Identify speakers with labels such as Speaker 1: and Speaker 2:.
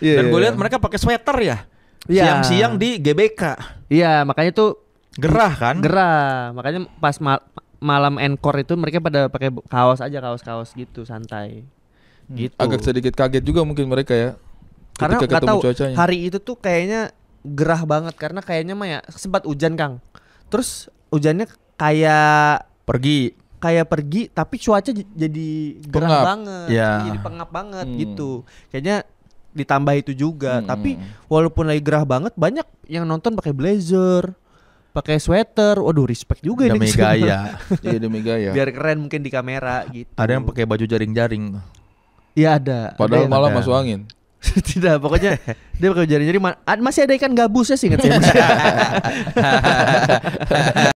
Speaker 1: Yeah, Dan iya, gue iya. lihat mereka
Speaker 2: pakai sweater ya.
Speaker 1: siang Siang-siang
Speaker 2: di GBK.
Speaker 1: Iya, yeah, makanya tuh gerah kan? Gerah. Makanya pas mal malam encore itu mereka pada pakai kaos aja, kaos-kaos gitu santai. Hmm. Gitu. Agak
Speaker 3: sedikit kaget juga mungkin mereka ya. Karena nggak tahu cuacanya. hari
Speaker 1: itu tuh kayaknya gerah banget karena kayaknya mah ya sempat hujan Kang. Terus hujannya kayak pergi kayak pergi tapi cuaca jadi gerah banget ya. jadi pengap banget hmm. gitu kayaknya ditambah itu juga. Hmm. Tapi walaupun lagi gerah banget, banyak yang nonton pakai blazer, pakai sweater. Waduh, respect juga demi ini. gaya. ya, demi gaya. Biar keren
Speaker 2: mungkin di kamera gitu. Ada yang pakai baju jaring-jaring. Iya ada. Padahal ada malah ada. masuk angin. Tidak, pokoknya dia pakai jaring-jaring.
Speaker 1: Masih ada ikan gabusnya sih ingat saya.